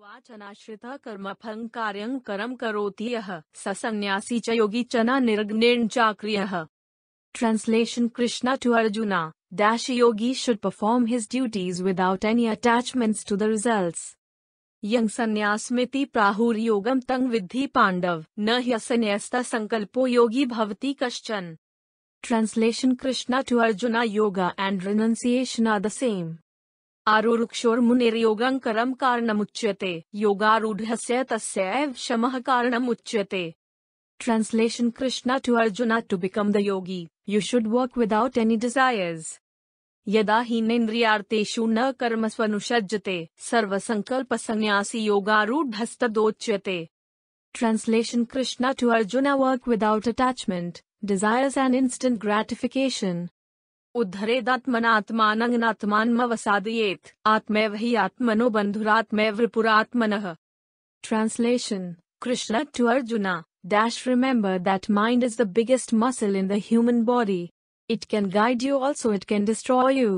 उवाचनाश्रितः कर्मफलं कार्यं करं करोति यः स सन्न्यासी च योगी च न निर्ग्नेण चाक्रियः Translation Krishna to Arjuna, Dash Yogi should perform his duties without any attachments to the results. यं संन्यासमिति प्राहुर्योगं तं विद्धि पाण्डव न ह्यसन्यस्ता संकल्पो योगी भवति कश्चन Translation Krishna to Arjuna Yoga and renunciation are the same. आरोक्षोर Muner योगं करम योगारूढ़ तस्व शम मुच्यते translation Krishna to Arjuna to become the yogi you should work without any desires यदा ही नेन्द्रियार्थेषु न कर्म स्वनुषज्यते सर्वसंकल्प संन्यासी योगारूढ़ोच्यते translation Krishna to Arjuna work without attachment desires and instant gratification उद्धरेदात्मनात्मानंगनात्मानमवसादयेत आत्मैव हि आत्मनो बंधुरात्मैव रिपुरात्मनः translation Krishna to Arjuna dash remember that mind is the biggest muscle in the human body it can guide you also it can destroy you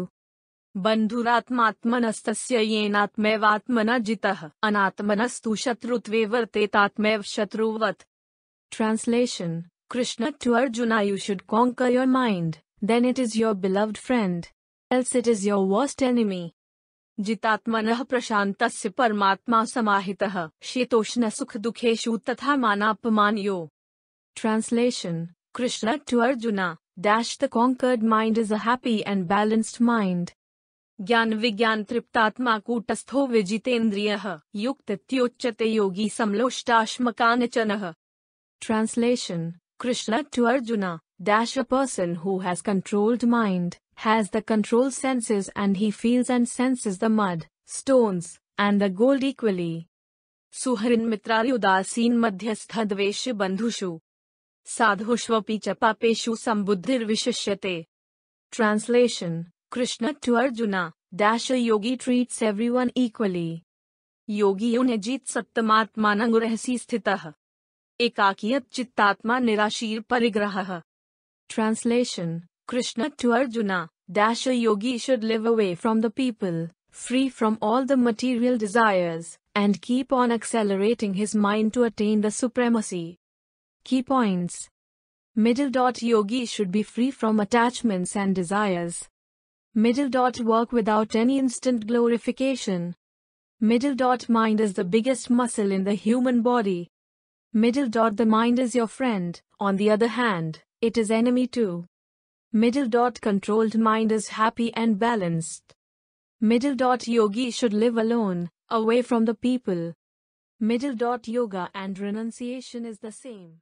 बंधुरात्मात्मनस्तस्य येनात्मैव आत्मना जितः अनात्मनस्तु शत्रुत्वे वर्तेतात्मैव शत्रुवत् translation Krishna to Arjuna you should conquer your mind then it is your beloved friend. Else it is your worst enemy. जितात्मन प्रशांत परमात्मा समाहित शीतोष्ण सुख दुखेशु तथा मानापमान translation Krishna to Arjuna dash the conquered mind is a happy and balanced mind ज्ञान विज्ञान तृप्तात्मा कूटस्थो विजितेन्द्रिय युक्त त्योच्चते योगी समलोष्टाश्मकान translation Krishna to Arjuna Dash a person who has controlled mind, has the control senses and he feels and senses the mud, stones, and the gold equally. सुहरिन मित्रारी उदासीन मध्यस्थ द्वेष बंधुषु साधुष्वपि च पापेषु सम्बुद्धिर्विशिष्यते translation Krishna to Arjuna dash yogi treats everyone equally योगी उन्हें जीत सप्तमात्मान रहसी स्थित एकाकीयत चित्तात्मा निराशीर परिग्रह Translation Krishna to Arjuna Dasha a yogi should live away from the people, free from all the material desires, and keep on accelerating his mind to attain the supremacy. Key points Middle dot yogi should be free from attachments and desires. Middle dot work without any instant glorification. Middle dot mind is the biggest muscle in the human body. Middle dot the mind is your friend, on the other hand, it is enemy too. Middle dot controlled mind is happy and balanced. Middle dot yogi should live alone, away from the people. Middle dot yoga and renunciation is the same.